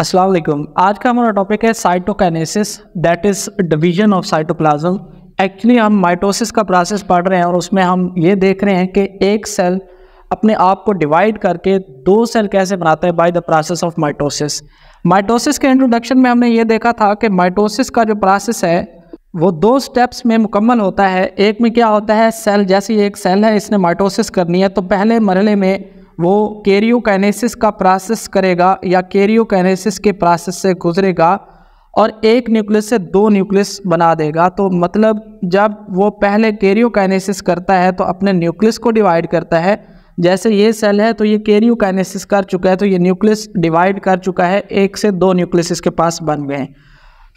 असलम आज का हमारा टॉपिक है cytokinesis that is division of cytoplasm actually हम माइटोसिस का प्रोसेस पढ़ रहे हैं और उसमें हम ये देख रहे हैं कि एक सेल अपने आप को डिवाइड करके दो सेल कैसे बनाता है by the process of mitosis mitosis के इंट्रोडक्शन में हमने ये देखा था कि माइटोसिस का जो प्रोसेस है वो दो स्टेप्स में मुकम्मल होता है एक में क्या होता है सेल जैसे एक सेल है इसने माइटोसिस करनी है तो पहले मरले में वो कैरियोकाइनेसिस का प्रोसेस करेगा या कैरियोकाइनेसिस के प्रोसेस से गुजरेगा और एक न्यूक्लियस से दो न्यूक्लियस बना देगा तो मतलब जब वो पहले कैरियोकाइनेसिस करता है तो अपने न्यूक्लियस को डिवाइड करता है जैसे ये सेल है तो ये कैरियोकाइनेसिस कर चुका है तो ये न्यूक्लियस डिवाइड कर चुका है एक से दो न्यूक्लियस इसके पास बन गए हैं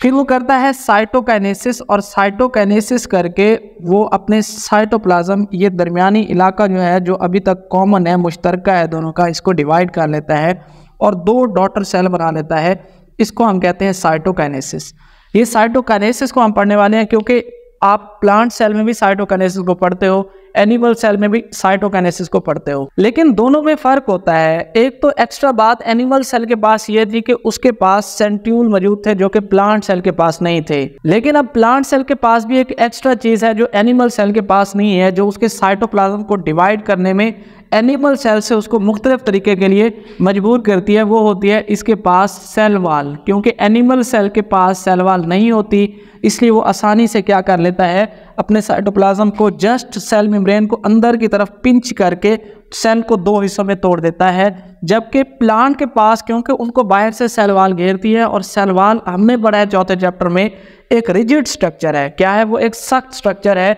फिर वो करता है साइटोकाइनेसिस और साइटोकाइनेसिस करके वो अपने साइटोप्लाज्म ये दरमियानी इलाका जो है जो अभी तक कॉमन है मुश्तरक है दोनों का इसको डिवाइड कर लेता है और दो डॉटर सेल बना लेता है इसको हम कहते हैं साइटोकाइनेसिस ये साइटोकाइनेसिस को हम पढ़ने वाले हैं क्योंकि आप प्लांट सेल में भी साइटोकाइनेसिस को पढ़ते हो एनिमल सेल में भी साइटोकाइनेसिस को पढ़ते हो लेकिन दोनों में फर्क होता है एक तो एक्स्ट्रा बात एनिमल सेल के पास ये थी कि उसके पास सेंट्यूल मौजूद थे जो कि प्लांट सेल के पास नहीं थे लेकिन अब प्लांट सेल के पास भी एक एक्स्ट्रा चीज है जो एनिमल सेल के पास नहीं है जो उसके साइटोप्लाज्म को डिवाइड करने में एनिमल सेल से उसको मुख्तलिफ तरीके के लिए मजबूर करती है वो होती है इसके पास सेल वाल क्योंकि एनिमल सेल के पास सेल वाल नहीं होती इसलिए वो आसानी से क्या कर लेता है अपने साइटोप्लाज्म को जस्ट सेल मेम्ब्रेन को अंदर की तरफ पिंच करके सेल को दो हिस्सों में तोड़ देता है जबकि प्लांट के पास क्योंकि उनको बाहर से सेल वाल घेरती है और सेल वाल हमने पढ़ा है चौथे चैप्टर में एक रिजिड स्ट्रक्चर है क्या है वो एक सख्त स्ट्रक्चर है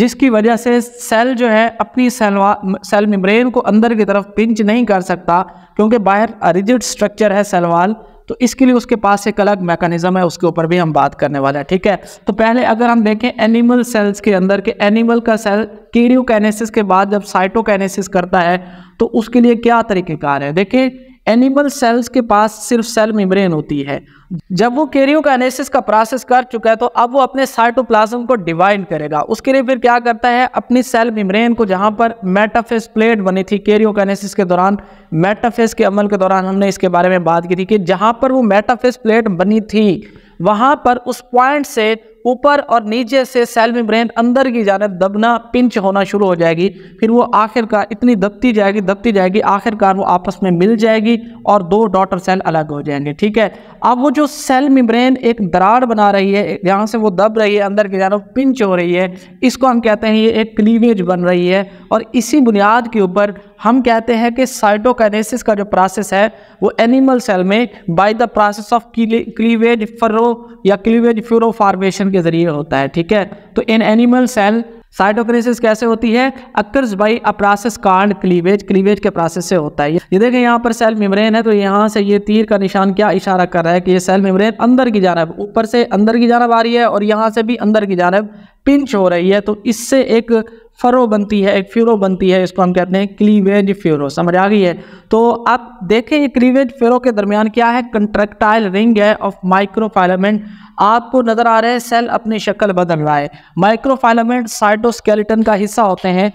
जिसकी वजह से सेल जो है अपनी सेल सेल मेम्ब्रेन को अंदर की तरफ पिंच नहीं कर सकता क्योंकि बाहर रिजिड स्ट्रक्चर है सेल वाल तो इसके लिए उसके पास एक अलग मैकेनिज्म है उसके ऊपर भी हम बात करने वाले हैं ठीक है तो पहले अगर हम देखें एनिमल सेल्स के अंदर के एनिमल का सेल कीरियोकैनेसिस के बाद जब साइटोकैनेसिस करता है तो उसके लिए क्या तरीक़ेकार है देखिए एनिमल सेल्स के पास सिर्फ सेल मेम्ब्रेन होती है जब वो केरियो का एनेसिस का प्रोसेस कर चुका है तो अब वो अपने साइटोप्लाज्म को डिवाइड करेगा उसके लिए फिर क्या करता है अपनी सेल मेम्ब्रेन को जहाँ पर मेटाफेस प्लेट बनी थी केरियो का एनेसिस के दौरान मेटाफेस के अमल के दौरान हमने इसके बारे में बात की थी कि जहाँ पर वो मेटाफेस प्लेट बनी थी वहाँ पर उस पॉइंट से ऊपर और नीचे से सेल मेम्ब्रेन अंदर की जानब दबना पिंच होना शुरू हो जाएगी फिर वो आखिरकार इतनी दबती जाएगी दबती जाएगी आखिरकार वो आपस में मिल जाएगी और दो डॉटर सेल अलग हो जाएंगे ठीक है अब वो जो सेल मेम्ब्रेन एक दरार बना रही है यहाँ से वो दब रही है अंदर की जानब पिंच हो रही है इसको हम कहते हैं ये एक क्लीवेज बन रही है और इसी बुनियाद के ऊपर हम कहते हैं कि साइटोकाइनेसिस का जो प्रोसेस है वो एनिमल सेल में by the process of cleavage furrow या क्लीवेज फ्यूरो फार्मेशन के जरिए होता है ठीक है तो इन एनिमल सेल साइटोक्रेसिस कैसे होती है occurs by a process called cleavage cleavage के प्रोसेस से होता है ये देखें यहाँ पर सेल मेम्ब्रेन है तो यहाँ से ये तीर का निशान क्या इशारा कर रहा है कि ये सेल मेम्ब्रेन अंदर की जानब ऊपर से अंदर की जानब आ रही है और यहाँ से भी अंदर की जानब पिंच हो रही है तो इससे एक फरो बनती है एक फ्यूरो बनती है इसको हम कहते हैं क्लीवेज फ्यूरो समझ आ गई है तो आप देखें ये क्लीवेज फ्यूरो के दरमियान क्या है कंट्रेक्टाइल रिंग है ऑफ माइक्रोफाइलामेंट आपको नज़र आ रहे हैं सेल अपनी शक्ल बदल रहा है माइक्रोफाइलामेंट साइटोस्केलेटन का हिस्सा होते हैं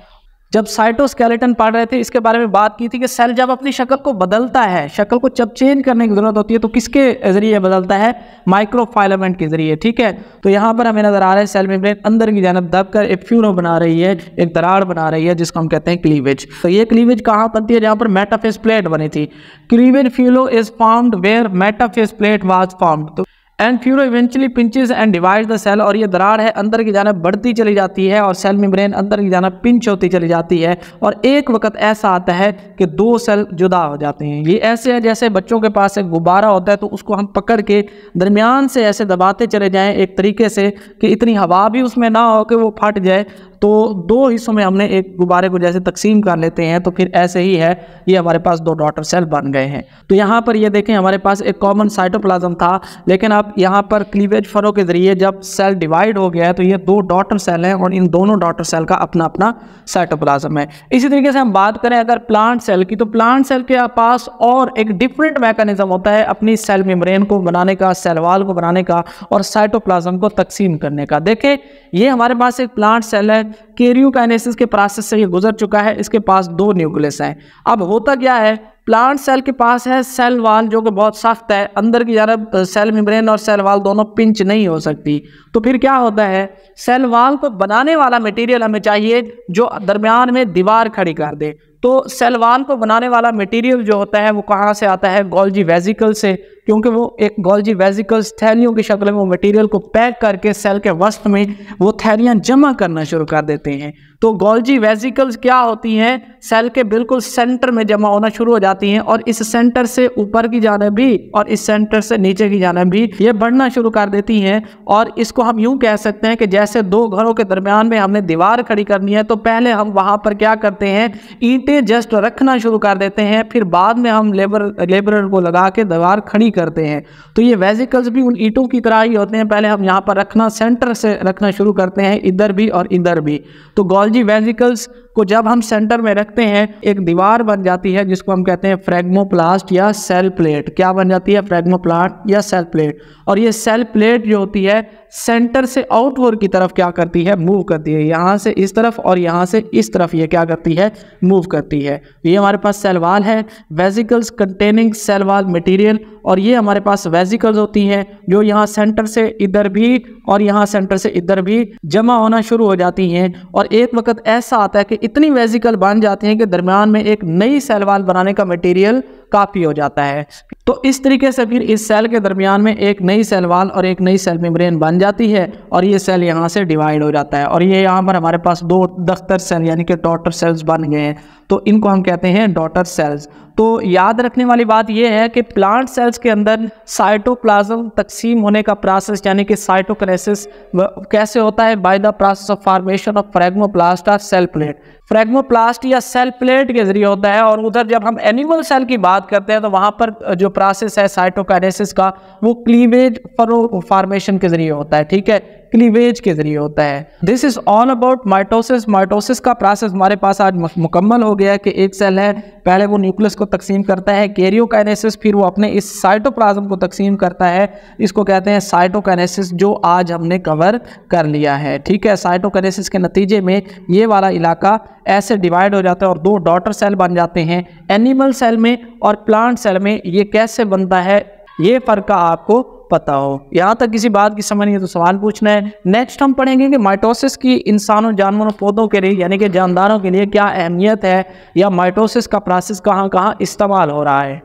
जब साइटोस्केलेटन पढ़ रहे थे इसके बारे में बात की थी कि सेल जब अपनी शक्ल को बदलता है शक्ल को जब चेंज करने की ज़रूरत होती है तो किसके ज़रिए बदलता है माइक्रोफाइलामेंट के ज़रिए ठीक है तो यहाँ पर हमें नज़र आ रहा है सेल मेम्ब्रेन अंदर की जानब दबकर एक फ्यूरो बना रही है एक दरार बना रही है जिसको हम कहते हैं क्लीवेज तो ये क्लीवेज कहाँ बनती है जहाँ पर मेटाफेस प्लेट बनी थी cleavage furrow is formed where metaphase plate was formed तो furrow eventually pinches and divide the cell और ये दरार है अंदर की जानब बढ़ती चली जाती है और सेल मेम्ब्रेन अंदर की जानब पिंच होती चली जाती है और एक वक्त ऐसा आता है कि दो सेल जुदा हो जाते हैं ये ऐसे है जैसे बच्चों के पास एक गुब्बारा होता है तो उसको हम पकड़ के दरमियान से ऐसे दबाते चले जाएँ एक तरीके से कि इतनी हवा भी उसमें ना हो कि वो फट जाए तो दो हिस्सों में हमने एक गुब्बारे को जैसे तकसीम कर लेते हैं तो फिर ऐसे ही है ये हमारे पास दो डॉटर सेल बन गए हैं तो यहाँ पर ये देखें हमारे पास एक कॉमन साइटोप्लाज्म था लेकिन अब यहाँ पर क्लीवेज फरों के ज़रिए जब सेल डिवाइड हो गया है तो ये दो डॉटर सेल हैं और इन दोनों डॉटर सेल का अपना अपना साइटोप्लाज्म है इसी तरीके से हम बात करें अगर प्लांट सेल की तो प्लांट सेल के पास और एक डिफरेंट मैकेनिज्म होता है अपनी सेल मेम्ब्रेन को बनाने का सेल वाल को बनाने का और साइटोप्लाज्म को तकसीम करने का देखें ये हमारे पास एक प्लांट सेल है केरियो काइनेसिस के प्रोसेस से ये गुजर चुका है इसके पास दो न्यूक्लियस हैं अब होता क्या है प्लांट सेल के पास है सेल वाल जो कि बहुत सख्त है अंदर की जरा सेल मिम्रेन और सेल वाल दोनों पिंच नहीं हो सकती तो फिर क्या होता है सेल वाल को बनाने वाला मटेरियल हमें चाहिए जो दरमियान में दीवार खड़ी कर दे तो सेल वाल को बनाने वाला मटेरियल जो होता है वो कहाँ से आता है गोल्जी वेजिकल से क्योंकि वो एक गोल्जी वेजिकल थैलियों की शक्ल में वो मटेरियल को पैक करके सेल के वस्त में वो थैलियाँ जमा करना शुरू कर देते हैं तो गोल्जी वेजिकल्स क्या होती हैं सेल के बिल्कुल सेंटर में जमा होना शुरू हो जाती हैं और इस सेंटर से ऊपर की जानब भी और इस सेंटर से नीचे की जानब भी ये बढ़ना शुरू कर देती हैं और इसको हम यूं कह सकते हैं कि जैसे दो घरों के दरमियान में हमने दीवार खड़ी करनी है तो पहले हम वहाँ पर क्या करते हैं ईंटें जस्ट रखना शुरू कर देते हैं फिर बाद में हम लेबर लेबरर को लगा के दीवार खड़ी करते हैं तो ये वेजिकल्स भी उन ईंटों की तरह ही होते हैं पहले हम यहाँ पर रखना सेंटर से रखना शुरू करते हैं इधर भी और इधर भी तो गोल्जी वेजिकल्स को जब हम सेंटर में रखते हैं एक दीवार बन जाती है जिसको हम कहते हैं फ्रेगमोप्लास्ट या सेल प्लेट क्या बन जाती है फ्रेगमोप्लास्ट या सेल प्लेट और ये सेल प्लेट जो होती है सेंटर से आउटवर्ड की तरफ क्या करती है मूव करती है यहाँ से इस तरफ और यहाँ से इस तरफ ये क्या करती है मूव करती है ये हमारे पास सेलवाल है vesicles containing cell wall material material और ये हमारे पास वेजिकल्स होती हैं जो यहाँ सेंटर से इधर भी और यहाँ सेंटर से इधर भी जमा होना शुरू हो जाती हैं और एक वक्त ऐसा आता है कि इतनी वेजिकल बन जाती हैं कि दरमियान में एक नई सेल वाल बनाने का मटेरियल काफ़ी हो जाता है तो इस तरीके से फिर इस सेल के दरमियान में एक नई सेल वाल और एक नई सेल मेम्ब्रेन बन जाती है और ये सेल यहाँ से डिवाइड हो जाता है और ये यहाँ पर हमारे पास दो दख्तर सेल यानी कि डॉटर सेल्स बन गए हैं तो इनको हम कहते हैं डॉटर सेल्स तो याद रखने वाली बात यह है कि प्लांट सेल्स के अंदर साइटोप्लाज्म तकसीम होने का प्रोसेस यानी कि साइटोकनेसिस कैसे होता है by the process of formation of phragmoplast और सेल प्लेट फ्रेगमोप्लास्ट या सेल प्लेट के जरिए होता है और उधर जब हम एनिमल सेल की बात बात करते हैं तो वहाँ पर जो प्रोसेस है साइटोकाइनेसिस का वो क्लीवेज फॉर्मेशन के जरिए होता है ठीक है क्लीवेज के जरिए होता है this is all about mitosis mitosis का प्रोसेस हमारे पास आज मुकम्मल हो गया है कि एक सेल है पहले वो न्यूक्लियस को तकसीम करता है कैरियोकाइनेसिस फिर वो अपने इस साइटोप्लाज्म को तकसीम करता है इसको कहते हैं साइटोकाइनेसिस जो आज हमने कवर कर लिया है ठीक है साइटोकाइनेसिस के नतीजे में ये वाला इलाका ऐसे डिवाइड हो जाता है और दो डॉटर सेल बन जाते हैं एनिमल सेल में और प्लांट सेल में ये कैसे बनता है ये फ़र्क आपको पता हो यहाँ तक किसी बात की समझ नहीं है तो सवाल पूछना है नेक्स्ट हम पढ़ेंगे कि माइटोसिस की इंसानों जानवरों पौधों के लिए यानी कि जानदारों के लिए क्या अहमियत है या माइटोसिस का प्रोसेस कहाँ कहाँ इस्तेमाल हो रहा है